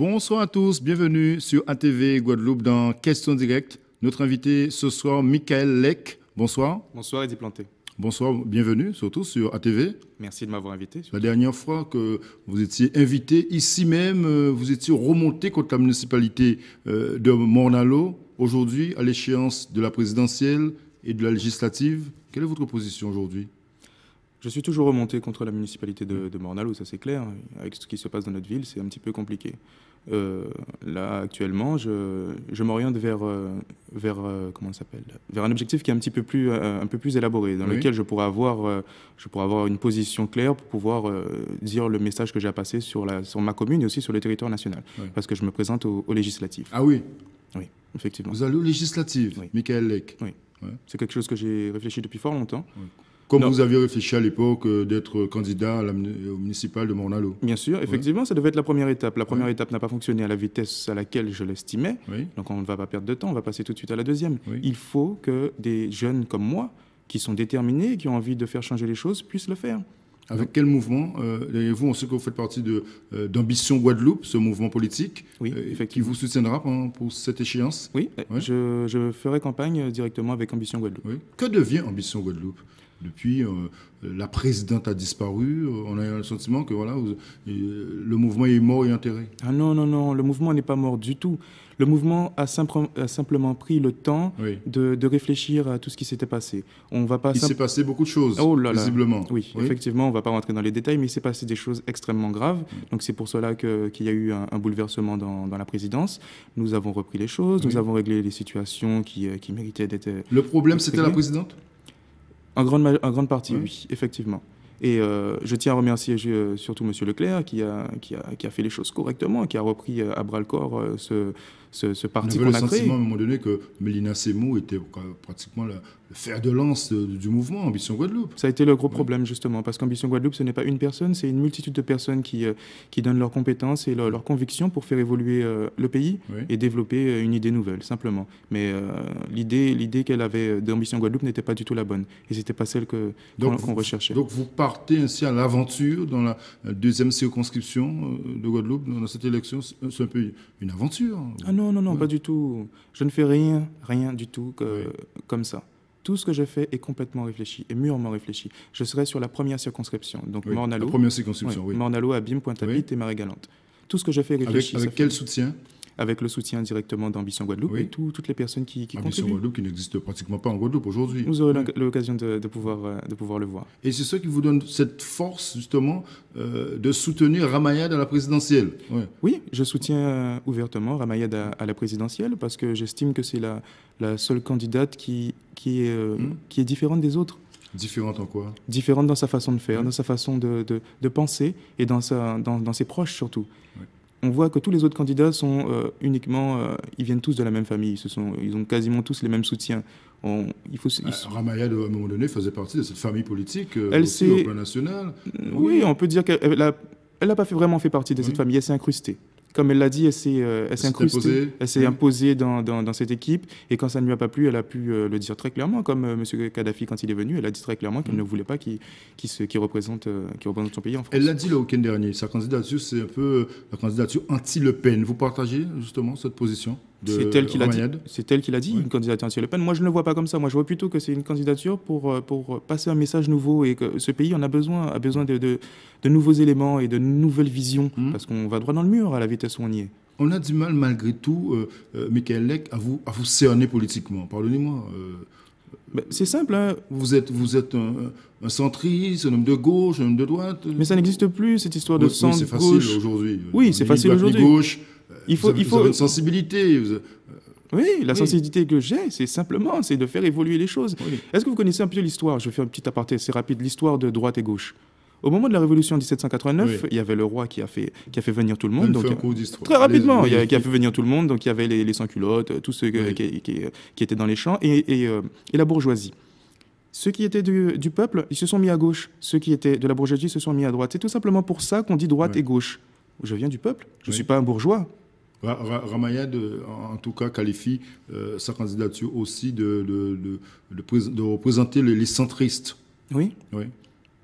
Bonsoir à tous, bienvenue sur ATV Guadeloupe dans Questions directes. Notre invité ce soir, Michael Leck. Bonsoir. Bonsoir Eddy Planté. Bonsoir, bienvenue surtout sur ATV. Merci de m'avoir invité. La dernière fois que vous étiez invité ici même, euh, vous étiez remonté contre la municipalité euh, de Mornalo. Aujourd'hui, à l'échéance de la présidentielle et de la législative, quelle est votre position aujourd'hui Je suis toujours remonté contre la municipalité de, de Mornalo, ça c'est clair. Avec ce qui se passe dans notre ville, c'est un petit peu compliqué. Euh, là, actuellement, je, je m'oriente vers, euh, vers, euh, comment s'appelle vers un objectif qui est un petit peu plus, un peu plus élaboré, dans lequel je pourrais, avoir, je pourrais avoir une position claire pour pouvoir dire le message que j'ai à passer sur, la, sur ma commune et aussi sur le territoire national. Parce que je me présente aux au législatives. Ah oui Oui, effectivement. Vous allez aux législatives, oui. Michael Lec. Oui. C'est quelque chose que j'ai réfléchi depuis fort longtemps. Oui comme vous aviez réfléchi à l'époque euh, d'être candidat à euh, au municipal de Montnalo. Bien sûr, effectivement, ça devait être la première étape. La première étape n'a pas fonctionné à la vitesse à laquelle je l'estimais. Donc on ne va pas perdre de temps, on va passer tout de suite à la deuxième. Il faut que des jeunes comme moi, qui sont déterminés, qui ont envie de faire changer les choses, puissent le faire. Avec quel mouvement euh, vous On sait que vous faites partie euh, d'Ambition Guadeloupe, ce mouvement politique, qui vous soutiendra pour, cette échéance. Oui, je, ferai campagne directement avec Ambition Guadeloupe. Que devient Ambition Guadeloupe depuis, euh, la présidente a disparu. Euh, on a eu le sentiment que voilà, euh, le mouvement est mort et enterré. Ah non, non, non, le mouvement n'est pas mort du tout. Le mouvement a, simplement pris le temps de, réfléchir à tout ce qui s'était passé. On va pas il s'est passé beaucoup de choses, oh visiblement. Oui, effectivement, on ne va pas rentrer dans les détails, mais il s'est passé des choses extrêmement graves. Donc c'est pour cela qu'il y a eu un, bouleversement dans, la présidence. Nous avons repris les choses, nous avons réglé les situations qui, qui méritaient d'être... Le problème, c'était la présidente en grande, grande partie, mmh. oui, effectivement. Et euh, je tiens à remercier surtout M. Leclerc qui a, qui, a, qui a, fait les choses correctement, qui a repris euh, à bras le corps euh, ce, ce, ce parti qu'on a le sentiment à un moment donné que Mélina Semou était pratiquement le, fer de lance du mouvement Ambition Guadeloupe. Ça a été le gros problème justement, parce qu'Ambition Guadeloupe, ce n'est pas une personne, c'est une multitude de personnes qui, euh, qui donnent leurs compétences et leurs convictions pour faire évoluer euh, le pays et développer euh, une idée nouvelle, simplement. Mais l'idée l'idée qu'elle avait d'Ambition Guadeloupe n'était pas du tout la bonne, et c'était pas celle que qu'on recherchait. Donc vous partez ainsi à l'aventure dans la deuxième circonscription de Guadeloupe, dans cette élection, c'est un peu une aventure. Ah non, non, non, pas du tout. Je ne fais rien, rien du tout que, comme ça. Tout ce que je fais est complètement réfléchi, est mûrement réfléchi. Je serai sur la première circonscription, donc oui, Mornalo. La première circonscription, oui. Abîme, Pointe-à-Pitre et Marie-Galante. Tout ce que je fais est réfléchi. Avec, avec quel soutien avec le soutien directement d'Ambition Guadeloupe et toutes les personnes qui, qui Ambition Guadeloupe qui n'existe pratiquement pas en Guadeloupe aujourd'hui. Vous aurez l'occasion de, pouvoir, euh, de pouvoir le voir. Et c'est ça qui vous donne cette force, justement, euh, de soutenir Ramayad à la présidentielle. Oui, je soutiens euh, ouvertement Ramayad à, la présidentielle parce que j'estime que c'est la, la, seule candidate qui, qui, est, hmm. qui est différente des autres. Différente en quoi Différente dans sa façon de faire, hmm. dans sa façon de, de, penser et dans, sa, dans, dans ses proches surtout on voit que tous les autres candidats sont euh, uniquement, euh, ils viennent tous de la même famille, se sont, ils ont quasiment tous les mêmes soutiens. il faut, bah, Ramayad, à un moment donné, faisait partie de cette famille politique euh, aussi, au plan national. Oui, on peut dire qu'elle n'a pas vraiment fait partie de cette famille, elle s'est incrustée comme elle l'a dit, elle s'est euh, imposée, elle s'est imposée dans, cette équipe. Et quand ça ne lui a pas plu, elle a pu euh, le dire très clairement. Comme euh, M. Kadhafi, quand il est venu, elle a dit très clairement qu'elle mm. ne voulait pas qu'il représente, représente, son pays en France. Elle l'a dit le week-end dernier. Sa candidature, c'est un peu la candidature anti-Le Pen. Vous partagez justement cette position c'est elle qui l'a dit. C'est elle qu'il a dit, une candidature sur Le Pen. Moi, je ne le vois pas comme ça. Moi, je vois plutôt que c'est une candidature pour, euh, pour passer un message nouveau et que ce pays en a besoin, a besoin de, de, nouveaux éléments et de nouvelles visions hmm. parce qu'on va droit dans le mur à la vitesse où on y est. On a du mal, malgré tout, euh, euh, Michael Leck, à vous, à vous cerner politiquement. Pardonnez-moi. c'est simple. Hein. Vous êtes, vous êtes un, centriste, un homme de gauche, un homme de droite. Mais ça n'existe plus, cette histoire de centre-gauche. Oui, c'est facile aujourd'hui. Oui, c'est facile aujourd'hui. gauche il faut, vous il faut... une sensibilité. Oui, la sensibilité que j'ai, c'est simplement, c'est de faire évoluer les choses. Est-ce que vous connaissez un peu l'histoire Je vais faire un petit aparté, c'est rapide, l'histoire de droite et gauche. Au moment de la Révolution en 1789, il y avait le roi qui a fait, qui a fait venir tout le monde. Donc, très rapidement, il y a, qui a fait venir tout le monde. Donc il y avait les, les sans-culottes, tous ceux qui, étaient dans les champs, euh, et, la bourgeoisie. Ceux qui étaient du, du, peuple, ils se sont mis à gauche. Ceux qui étaient de la bourgeoisie se sont mis à droite. C'est tout simplement pour ça qu'on dit droite et gauche. Je viens du peuple, je ne suis pas un bourgeois. Ramayad, euh, en tout cas, qualifie euh, sa candidature aussi de, de, représenter les, les, centristes. Oui.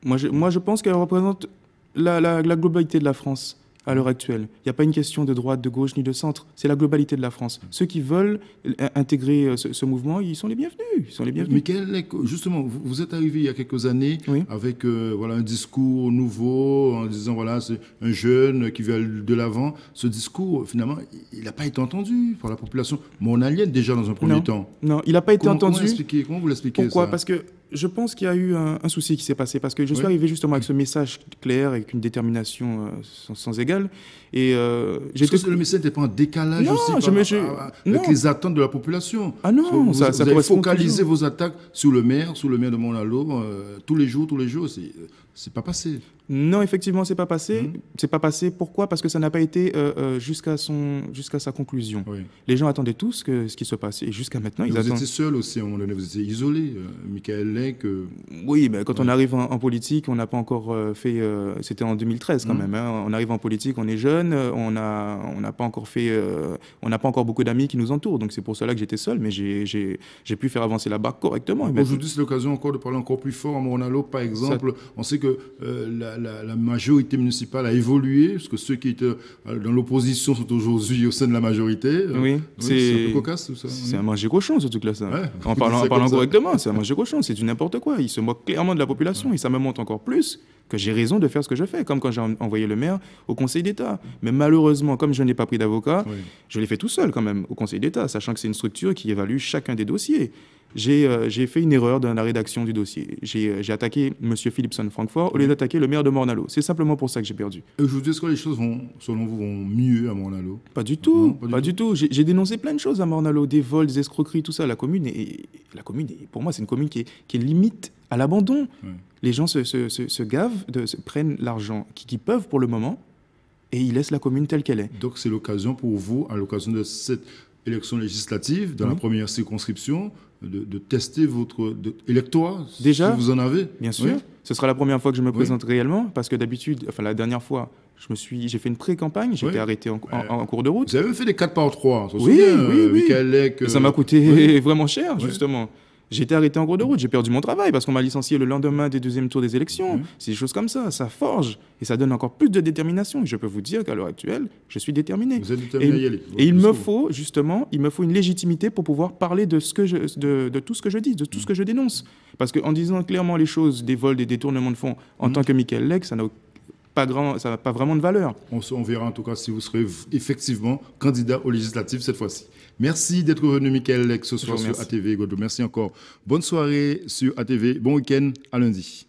Moi, je, moi, je pense qu'elle représente la globalité de la France à l'heure actuelle. Il n'y a pas une question de droite, de gauche ni de centre. C'est la globalité de la France. Ceux qui veulent euh, intégrer euh, ce, mouvement, ils sont les bienvenus. Ils sont les bienvenus. Mais justement, vous êtes arrivé il y a quelques années avec euh, voilà un discours nouveau en disant voilà c'est un jeune qui vient de l'avant. Ce discours finalement, il n'a pas été entendu par la population Mon alien déjà dans un premier temps. Non, il n'a pas été comment, entendu. Comment, vous l'expliquez Pourquoi Parce que je pense qu'il y a eu un, souci qui s'est passé parce que je suis arrivé justement avec ce mm. message clair, avec une détermination euh, sans, égale. Et euh, que le message n'était pas en décalage aussi avec les attentes de la population. Ah non, vous, ça, vous, ça vous focaliser vos attaques sur le maire, sur le maire de Monalo, euh, tous les jours, tous les jours. Euh, c'est pas passé. Non, effectivement, c'est pas passé. Ce mm. C'est pas passé. Pourquoi Parce que ça n'a pas été jusqu'à son, jusqu'à sa conclusion. Les gens attendaient tous que, ce qui se passe. Et jusqu'à maintenant, ils vous attendent. Vous étiez seul aussi. À vous étiez isolé. Michael oui, mais quand on arrive en, politique, on n'a pas encore euh, fait. Euh, c'était en 2013 quand mm. même. Hein. on arrive en politique, on est jeune, euh, on n'a on a pas encore fait. on n'a pas encore beaucoup d'amis qui nous entourent. Donc c'est pour cela que j'étais seul, mais j'ai pu faire avancer la bac correctement. Aujourd'hui, c'est l'occasion encore de parler encore plus fort. À Moronalo, par exemple, on sait que la, majorité municipale a évolué, parce que ceux qui étaient dans l'opposition sont aujourd'hui au sein de la majorité. Oui, c'est un peu cocasse tout ça. C'est hein. un manger cochon ce truc-là, ça. En parlant, en parlant correctement, c'est un manger cochon. C'est n'importe quoi. Il se moque clairement de la population et ça me montre encore plus que j'ai raison de faire ce que je fais, comme quand j'ai envoyé le maire au Conseil d'État. Mais malheureusement, comme je n'ai pas pris d'avocat, je l'ai fait tout seul quand même au Conseil d'État, sachant que c'est une structure qui évalue chacun des dossiers. Euh, j'ai fait une erreur dans la rédaction du dossier. J'ai euh, attaqué M. Philipson Francfort au lieu d'attaquer le maire de Mornalo. C'est simplement pour ça que j'ai perdu. Je est-ce que les choses vont, selon vous, vont mieux à Mornalo Pas du tout. pas, du, tout. J'ai dénoncé plein de choses à Mornalo, des vols, des escroqueries, tout ça. La commune, et la commune pour moi, c'est une commune qui est, limite à l'abandon. Les gens se, se gavent, prennent l'argent qu'ils peuvent pour le moment, et ils laissent la commune telle qu'elle est. Donc c'est l'occasion pour vous, à l'occasion de cette, élection législative, dans la première circonscription, de, tester votre de, électorat, Déjà, si vous en avez. Bien sûr. Ce sera la première fois que je me présente réellement, parce que d'habitude, enfin la dernière fois, je me suis, j'ai fait une pré-campagne, j'ai été arrêté en, en, cours de route. Vous avez fait des 4 par 3, euh, ça oui, oui, oui. ça m'a coûté vraiment cher, justement. J'ai été arrêté en cours de route, j'ai perdu mon travail parce qu'on m'a licencié le lendemain des deuxième tours des élections. Mmh. C'est des choses comme ça, ça forge et ça donne encore plus de détermination. je peux vous dire qu'à l'heure actuelle, je suis déterminé. et, il me faut justement, il me faut une légitimité pour pouvoir parler de, tout ce que je dis, de tout ce mmh. que je dénonce. Parce qu'en disant clairement les choses des vols, des détournements de fonds en mmh. tant que Michael Leck, ça n'a grand, ça n'a pas vraiment de valeur. On, verra en tout cas si vous serez effectivement candidat aux législatives cette fois-ci. Merci d'être venu, Michael, ce soir sur ATV Merci encore. Bonne soirée sur ATV. Bon week-end. À lundi.